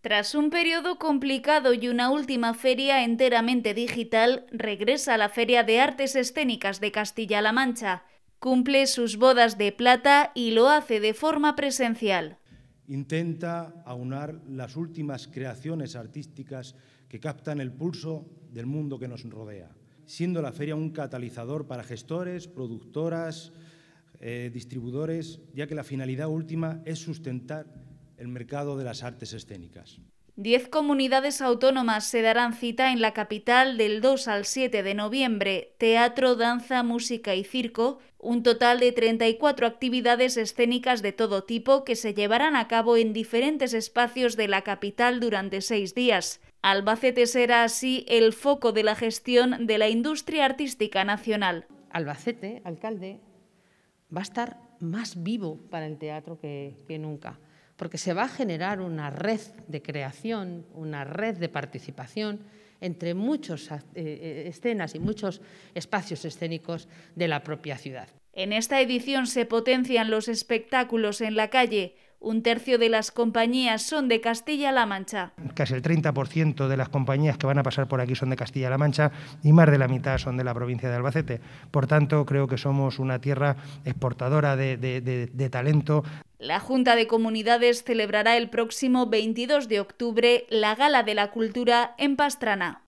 Tras un periodo complicado y una última feria enteramente digital, regresa a la Feria de Artes Escénicas de Castilla-La Mancha. Cumple sus bodas de plata y lo hace de forma presencial. Intenta aunar las últimas creaciones artísticas que captan el pulso del mundo que nos rodea siendo la feria un catalizador para gestores, productoras, eh, distribuidores, ya que la finalidad última es sustentar el mercado de las artes escénicas. Diez comunidades autónomas se darán cita en la capital del 2 al 7 de noviembre, teatro, danza, música y circo, un total de 34 actividades escénicas de todo tipo que se llevarán a cabo en diferentes espacios de la capital durante seis días. Albacete será así el foco de la gestión de la industria artística nacional. Albacete, alcalde, va a estar más vivo para el teatro que, que nunca porque se va a generar una red de creación, una red de participación entre muchas eh, eh, escenas y muchos espacios escénicos de la propia ciudad. En esta edición se potencian los espectáculos en la calle. Un tercio de las compañías son de Castilla-La Mancha. Casi el 30% de las compañías que van a pasar por aquí son de Castilla-La Mancha y más de la mitad son de la provincia de Albacete. Por tanto, creo que somos una tierra exportadora de talento. La Junta de Comunidades celebrará el próximo 22 de octubre la Gala de la Cultura en Pastrana.